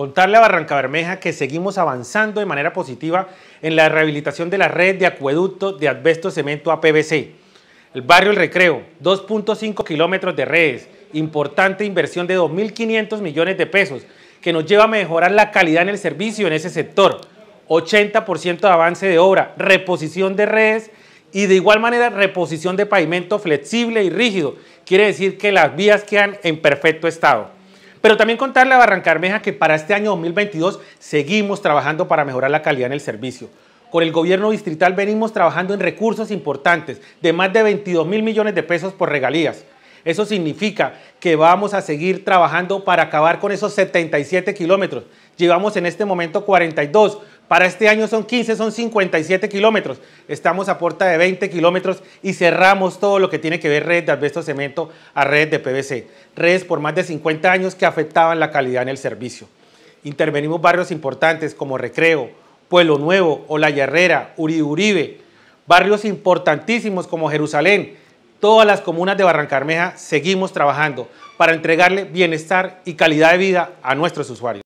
Contarle a Barranca Bermeja que seguimos avanzando de manera positiva en la rehabilitación de la red de acueducto de adbesto cemento APBC. El barrio El Recreo, 2.5 kilómetros de redes, importante inversión de 2.500 millones de pesos que nos lleva a mejorar la calidad en el servicio en ese sector. 80% de avance de obra, reposición de redes y de igual manera reposición de pavimento flexible y rígido. Quiere decir que las vías quedan en perfecto estado. Pero también contarle a Barrancarmeja que para este año 2022 seguimos trabajando para mejorar la calidad en el servicio. Con el gobierno distrital venimos trabajando en recursos importantes de más de 22 mil millones de pesos por regalías. Eso significa que vamos a seguir trabajando para acabar con esos 77 kilómetros. Llevamos en este momento 42. Para este año son 15, son 57 kilómetros. Estamos a puerta de 20 kilómetros y cerramos todo lo que tiene que ver red de asbesto cemento a redes de PVC. Redes por más de 50 años que afectaban la calidad en el servicio. Intervenimos barrios importantes como Recreo, Pueblo Nuevo, Olaya Herrera, Uribe Uribe, barrios importantísimos como Jerusalén, todas las comunas de Barrancarmeja seguimos trabajando para entregarle bienestar y calidad de vida a nuestros usuarios.